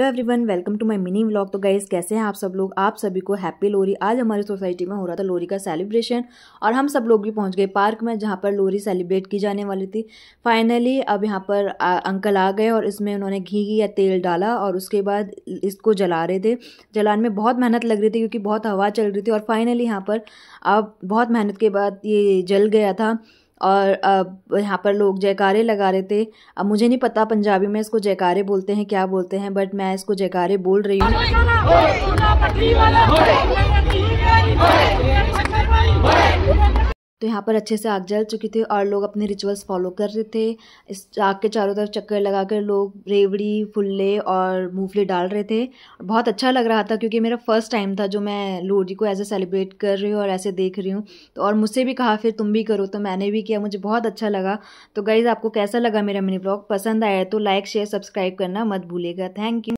तो everyone welcome to my mini vlog तो guys कैसे हैं आप सब लोग आप सभी को हैप्पी लोरी आज हमारी सोसाइटी में हो रहा था लोरी का सेलिब्रेशन और हम सब लोग भी पहुंच गए पार्क में जहां पर लोरी सेलिब्रेट की जाने वाली थी फाइनली अब यहां पर आ, अंकल आ गए और इसमें उन्होंने घी या तेल डाला और उसके बाद इसको जला रहे थे जलाने में बहुत मेहनत लग रही थी क्योंकि बहुत हवा चल रही थी और फाइनली यहाँ पर अब बहुत मेहनत के बाद ये जल गया था और अब यहाँ पर लोग जयकारे लगा रहे थे अब मुझे नहीं पता पंजाबी में इसको जयकारे बोलते हैं क्या बोलते हैं बट मैं इसको जयकारे बोल रही हूँ तो यहाँ पर अच्छे से आग जल चुकी थी और लोग अपने रिचुअल्स फॉलो कर रहे थे इस आग के चारों तरफ चक्कर लगा कर लोग रेवड़ी फुल्ले और मूंगफली डाल रहे थे बहुत अच्छा लग रहा था क्योंकि मेरा फर्स्ट टाइम था जो मैं लोहड़ी को ऐसे सेलिब्रेट कर रही हूँ और ऐसे देख रही हूँ तो और मुझसे भी कहा फिर तुम भी करो तो मैंने भी किया मुझे बहुत अच्छा लगा तो गाइज़ आपको कैसा लगा मेरा मिनी ब्लॉग पसंद आया तो लाइक शेयर सब्सक्राइब करना मत भूलेगा थैंक यू